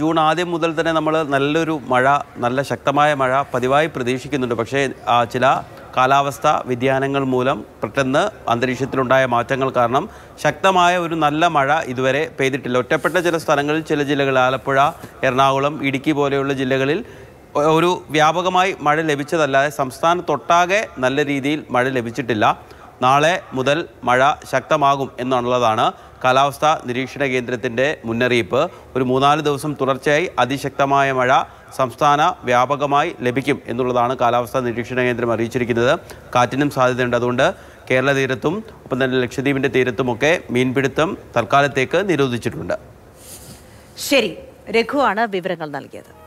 June ആദ്യം മുതൽ തന്നെ നമ്മൾ നല്ലൊരു മഴ നല്ല ശക്തമായ മഴ പതിവായി പ്രതീക്ഷിക്കുന്നുണ്ട് പക്ഷേ ചില കാലാവസ്ഥ വ്യതിയാനങ്ങൾ മൂലം പെട്ടെന്ന് അന്തരീക്ഷത്തിലുണ്ടായ മാറ്റങ്ങൾ കാരണം ശക്തമായ ഒരു നല്ല മഴ ഇതുവരെ പെയ്തിട്ടില്ല ഒറ്റപ്പെട്ട ചില സ്ഥലങ്ങളിൽ ചില ജില്ലകൾ ആലപ്പുഴ എറണാകുളം ഇടുക്കി പോലെയുള്ള ജില്ലകളിൽ ഒരു വ്യാപകമായി മഴ ലഭിച്ചതല്ലാതെ സംസ്ഥാനത്തൊട്ടാകെ നല്ല രീതിയിൽ മഴ ലഭിച്ചിട്ടില്ല നാളെ മുതൽ മഴ ശക്തമാകും എന്നുള്ളതാണ് കാലാവസ്ഥാ നിരീക്ഷണ കേന്ദ്രത്തിൻ്റെ മുന്നറിയിപ്പ് ഒരു മൂന്നാല് ദിവസം തുടർച്ചയായി അതിശക്തമായ മഴ സംസ്ഥാന വ്യാപകമായി ലഭിക്കും എന്നുള്ളതാണ് കാലാവസ്ഥാ നിരീക്ഷണ കേന്ദ്രം അറിയിച്ചിരിക്കുന്നത് കാറ്റിനും സാധ്യതയുണ്ട് അതുകൊണ്ട് കേരള തീരത്തും ഒപ്പം തന്നെ ലക്ഷദ്വീപിൻ്റെ തീരത്തുമൊക്കെ മീൻപിടുത്തം തൽക്കാലത്തേക്ക് നിരോധിച്ചിട്ടുണ്ട് ശരി രഘുവാണ് വിവരങ്ങൾ നൽകിയത്